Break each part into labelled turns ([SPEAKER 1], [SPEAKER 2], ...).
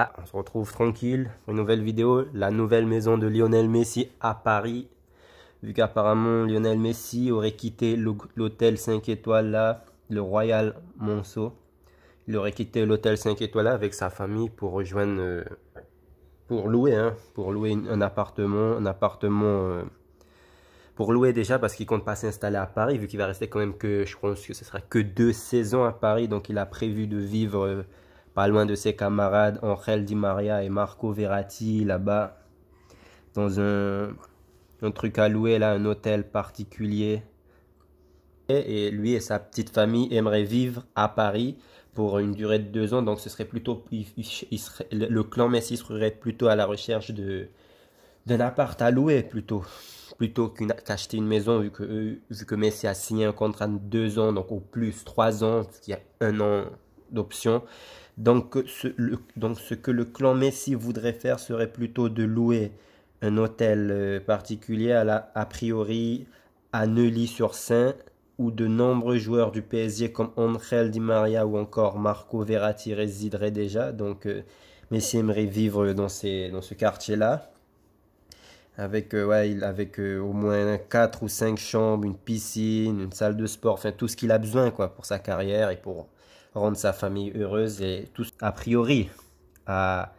[SPEAKER 1] Ah, on se retrouve tranquille une nouvelle vidéo, la nouvelle maison de Lionel Messi à Paris. Vu qu'apparemment Lionel Messi aurait quitté l'hôtel 5 étoiles là, le Royal Monceau. Il aurait quitté l'hôtel 5 étoiles avec sa famille pour rejoindre, euh, pour louer, hein, pour louer un appartement, un appartement, euh, pour louer déjà parce qu'il compte pas s'installer à Paris vu qu'il va rester quand même que, je pense que ce sera que deux saisons à Paris, donc il a prévu de vivre. Euh, pas loin de ses camarades Angel Di Maria et Marco Verratti là-bas, dans un, un, truc à louer, là, un hôtel particulier. Et, lui et sa petite famille aimeraient vivre à Paris pour une durée de deux ans, donc ce serait plutôt, le clan Messi serait plutôt à la recherche de d'un appart à louer plutôt plutôt qu'acheter une, maison vu que vu que Messi a signé un contrat de deux ans donc au plus trois ans il y a un an d'options. Donc ce, donc ce que le clan Messi voudrait faire serait plutôt de louer un hôtel euh, particulier à a priori à Neuilly-sur-Seine où de nombreux joueurs du PSG comme Angel Di Maria ou encore Marco Verratti résideraient déjà. Donc euh, Messi aimerait vivre dans, ces, dans ce quartier-là. Avec, euh, avec au moins 4 ou 5 chambres, une piscine, une salle de sport, enfin tout ce qu'il a besoin quoi, pour sa carrière et pour, rendre sa famille heureuse et tous a priori à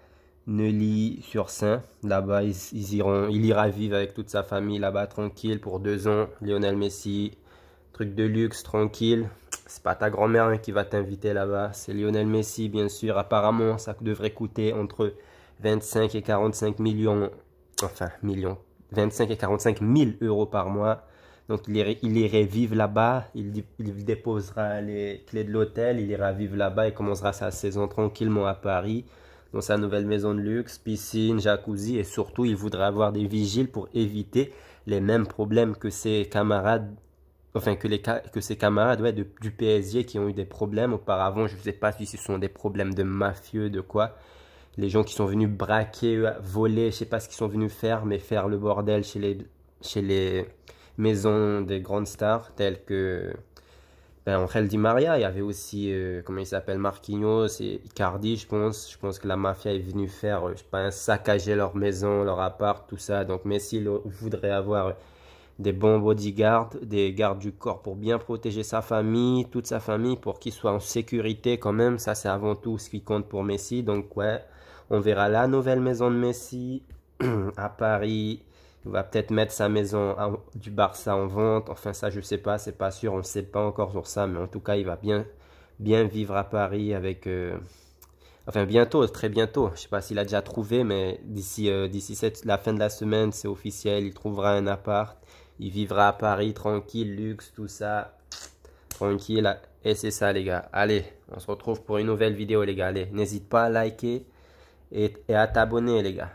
[SPEAKER 1] Neuilly-sur-Seine. Là-bas, ils, iront, il ira vivre avec toute sa famille là-bas tranquille pour deux ans. Lionel Messi, truc de luxe, tranquille. C'est pas ta grand-mère hein, qui va t'inviter là-bas, c'est Lionel Messi, bien sûr. Apparemment, ça devrait coûter entre 25 et 45 millions, enfin millions, 25 et 45 000 euros par mois. Donc, il, irait vivre là-bas, il, déposera les clés de l'hôtel, il ira vivre là-bas et commencera sa saison tranquillement à Paris, dans sa nouvelle maison de luxe, piscine, jacuzzi, et surtout, il voudra avoir des vigiles pour éviter les mêmes problèmes que ses camarades, enfin, que, les, que ses camarades ouais, du PSG qui ont eu des problèmes auparavant. Je ne sais pas si ce sont des problèmes de mafieux, de quoi les gens qui sont venus braquer, voler, je sais pas ce qu'ils sont venus faire, mais faire le bordel chez les, chez les, maison des grandes stars telles que ben, Angel Di Maria. Il y avait aussi, euh, comment il s'appelle, Marquinhos et Icardi, je pense. Je pense que la mafia est venue faire, euh, je sais pas, saccager leur maison, leur appart, tout ça. Donc Messi voudrait avoir euh, des bons bodyguards, des gardes du corps pour bien protéger sa famille, toute sa famille, pour qu'il soit en sécurité quand même. Ça, c'est avant tout ce qui compte pour Messi. Donc ouais, on verra la nouvelle maison de Messi à Paris il va peut-être mettre sa maison du Barça en vente. Enfin, ça, je sais pas, c'est pas sûr. On ne sait pas encore sur ça. Mais en tout cas, il va bien, bien vivre à Paris avec. Euh, enfin, bientôt, très bientôt. Je sais pas s'il a déjà trouvé, mais d'ici euh, la fin de la semaine, c'est officiel. Il trouvera un appart. Il vivra à Paris, tranquille, luxe, tout ça. Tranquille. Et c'est ça, les gars. Allez, on se retrouve pour une nouvelle vidéo, les gars. Allez, n'hésite pas à liker et, et à t'abonner, les gars.